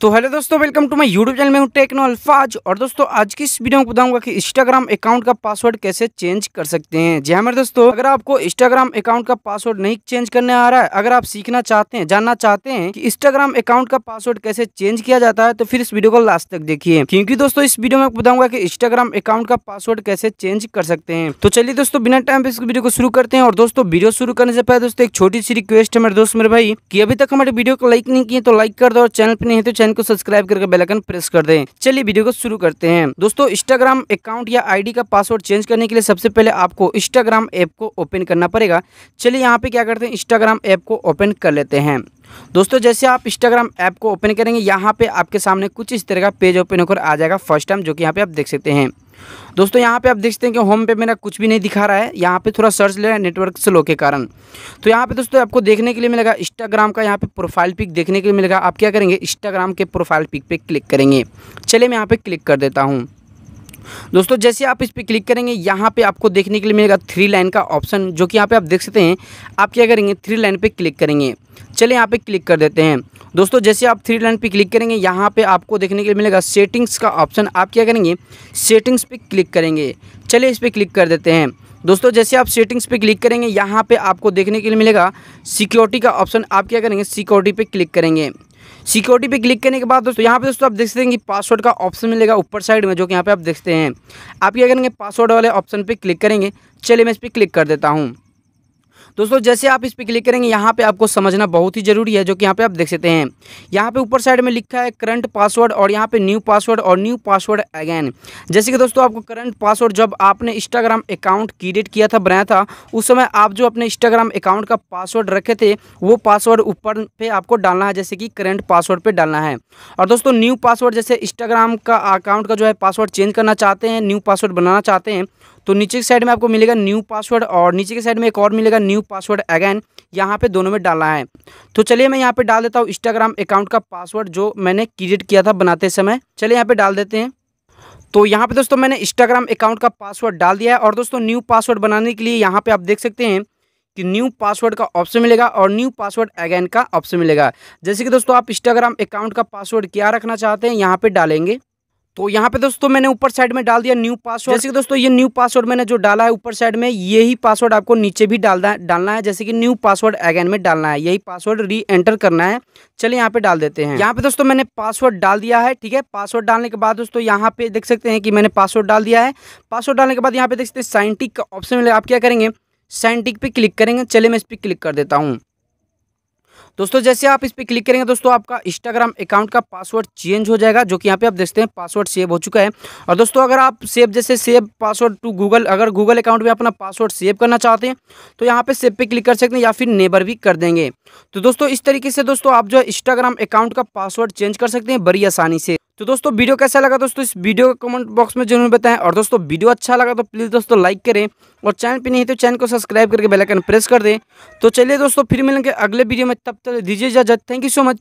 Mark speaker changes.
Speaker 1: तो हेलो दोस्तों welcome to my YouTube channel में हूँ टेक्नो अल्फाज और दोस्तों आज की इस वीडियो में बताऊंगा कि इंस्टाग्राम अकाउंट का पासवर्ड कैसे चेंज कर सकते हैं जी हमारे हाँ दोस्तों अगर आपको इंस्टाग्राम अकाउंट का पासवर्ड नहीं चेंज करने आ रहा है अगर आप सीखना चाहते हैं जानना चाहते हैं कि इंस्टाग्राम अकाउंट का पासवर्ड कैसे चेंज किया जाता है तो फिर इस वीडियो को लास्ट तक देखिए क्योंकि दोस्तों इस वीडियो में बताऊंगा की इंस्टाग्राम अकाउंट का पासवर्ड कैसे चेंज कर सकते हैं तो चलिए दोस्तों बिना टाइम पे इस वीडियो को शुरू करते हैं और दोस्तों वीडियो शुरू करने से पहले दोस्तों एक छोटी सी रिक्वेस्ट है मेरे दोस्त मेरे भाई की अभी तक हमारे वीडियो को लाइक नहीं किए तो लाइक कर दो और चैनल पर नहीं है तो चैनल को सब्सक्राइब करके बेलाइकन प्रेस कर दें चलिए वीडियो को शुरू करते हैं दोस्तों इंस्टाग्राम अकाउंट या आईडी का पासवर्ड चेंज करने के लिए सबसे पहले आपको इंस्टाग्राम ऐप को ओपन करना पड़ेगा चलिए यहाँ पे क्या करते हैं इंस्टाग्राम ऐप को ओपन कर लेते हैं दोस्तों जैसे आप इंस्टाग्राम ऐप को ओपन करेंगे यहाँ पे आपके सामने कुछ इस तरह का पेज ओपन होकर आ जाएगा फर्स्ट टाइम जो कि यहाँ पे आप देख सकते हैं दोस्तों यहाँ पे आप देखते हैं कि होम पे मेरा कुछ भी नहीं दिखा रहा है यहाँ पे थोड़ा सर्च ले रहा है नेटवर्क स्लो के कारण तो यहाँ पे दोस्तों आपको देखने के लिए मिलेगा इंस्टाग्राम का यहाँ पे प्रोफाइल पिक देखने के लिए मिलेगा आप क्या करेंगे इंस्टाग्राम के प्रोफाइल पिक पे क्लिक करेंगे चलिए मैं यहाँ पर क्लिक कर देता हूँ दोस्तों जैसे आप इस पर क्लिक करेंगे यहाँ पे आपको देखने के लिए मिलेगा थ्री लाइन का ऑप्शन जो कि यहाँ पे आप देख सकते हैं आप क्या करेंगे थ्री लाइन पे क्लिक करेंगे चलिए यहाँ पे क्लिक कर देते हैं दोस्तों जैसे आप थ्री लाइन पे क्लिक करेंगे यहाँ पे आपको देखने के लिए मिलेगा सेटिंग्स का ऑप्शन आप क्या करेंगे सेटिंग्स पे क्लिक करेंगे चलिए इस पर क्लिक कर देते हैं दोस्तों जैसे आप सेटिंग्स पे क्लिक करेंगे यहाँ पे आपको देखने के लिए मिलेगा सिक्योरिटी का ऑप्शन आप क्या करेंगे सिक्योरिटी पे क्लिक करेंगे सिक्योरिटी पे क्लिक करने के बाद दोस्तों यहाँ पे दोस्तों आप देख सकते हैं कि पासवर्ड का ऑप्शन मिलेगा ऊपर साइड में जो कि यहाँ पे आप देखते हैं आप क्या करेंगे पासवर्ड वाले ऑप्शन पे क्लिक करेंगे चलिए मैं इस पर क्लिक कर देता हूँ दोस्तों जैसे आप इस पर क्लिक करेंगे यहाँ पे आपको समझना बहुत ही जरूरी है जो कि यहाँ पे आप देख सकते हैं यहाँ पे ऊपर साइड में लिखा है करंट पासवर्ड और यहाँ पे न्यू पासवर्ड और न्यू पासवर्ड अगैन जैसे कि दोस्तों आपको करंट पासवर्ड जब आपने इंस्टाग्राम अकाउंट क्रिएट किया था बनाया था उस समय आप जो अपने इंस्टाग्राम अकाउंट का पासवर्ड रखे थे वो पासवर्ड ऊपर पे आपको डालना है जैसे कि करंट पासवर्ड पर डालना है और दोस्तों न्यू पासवर्ड जैसे इंस्टाग्राम का अकाउंट का जो है पासवर्ड चेंज करना चाहते हैं न्यू पासवर्ड बनाना चाहते हैं तो नीचे की साइड में आपको मिलेगा न्यू पासवर्ड और नीचे की साइड में एक और मिलेगा न्यू पासवर्ड अगैन यहाँ पे दोनों में डालना है तो चलिए मैं यहाँ पे डाल देता हूँ इंस्टाग्राम अकाउंट का पासवर्ड जो मैंने क्रिएट किया था बनाते समय चलिए यहाँ पे डाल देते हैं तो यहाँ पे दोस्तों मैंने इंस्टाग्राम अकाउंट का पासवर्ड डाल दिया है और दोस्तों न्यू पासवर्ड बनाने के लिए यहाँ पे आप देख सकते हैं कि न्यू पासवर्ड का ऑप्शन मिलेगा और न्यू पासवर्ड अगैन का ऑप्शन मिलेगा जैसे कि दोस्तों आप इंस्टाग्राम अकाउंट का पासवर्ड क्या रखना चाहते हैं यहाँ पर डालेंगे तो यहाँ पे दोस्तों मैंने ऊपर साइड में डाल दिया न्यू पासवर्ड जैसे कि दोस्तों ये न्यू पासवर्ड मैंने जो डाला है ऊपर साइड में यही पासवर्ड आपको नीचे भी डालना डालना है जैसे कि न्यू पासवर्ड अगेन में डालना है यही पासवर्ड री एंटर करना है चलिए यहाँ पे डाल देते हैं यहाँ पे दोस्तों मैंने पासवर्ड डाल दिया है ठीक है पासवर्ड डालने के बाद दोस्तों यहाँ पे देख सकते हैं कि मैंने पासवर्ड डाल दिया है पासवर्ड डालने के बाद यहाँ पे देख सकते हैं साइंटिक का ऑप्शन मिलेगा आप क्या करेंगे साइंटिक पे क्लिक करेंगे चलिए मैं इस पर क्लिक कर देता हूँ दोस्तों जैसे आप इस पर क्लिक करेंगे दोस्तों आपका इंस्टाग्राम अकाउंट का पासवर्ड चेंज हो जाएगा जो कि यहाँ पे आप देखते हैं पासवर्ड सेव हो चुका है और दोस्तों अगर आप सेव जैसे सेव पासवर्ड टू गूगल अगर गूगल अकाउंट में अपना पासवर्ड सेव करना चाहते हैं तो यहाँ पे सेव पे क्लिक कर सकते हैं या फिर नेबर भी कर देंगे तो दोस्तों इस तरीके से दोस्तों आप जो है इंस्टाग्राम अकाउंट का पासवर्ड चेंज कर सकते हैं बड़ी आसानी से तो दोस्तों वीडियो कैसा लगा दोस्तों इस वीडियो को कमेंट बॉक्स में जरूर बताएं और दोस्तों वीडियो अच्छा लगा तो प्लीज़ दोस्तों लाइक करें और चैनल पे नहीं तो चैनल को सब्सक्राइब करके बेल आइकन प्रेस कर दें तो चलिए दोस्तों फिर मिलेंगे अगले वीडियो में तब तक दीजिए इजाजत थैंक यू सो मच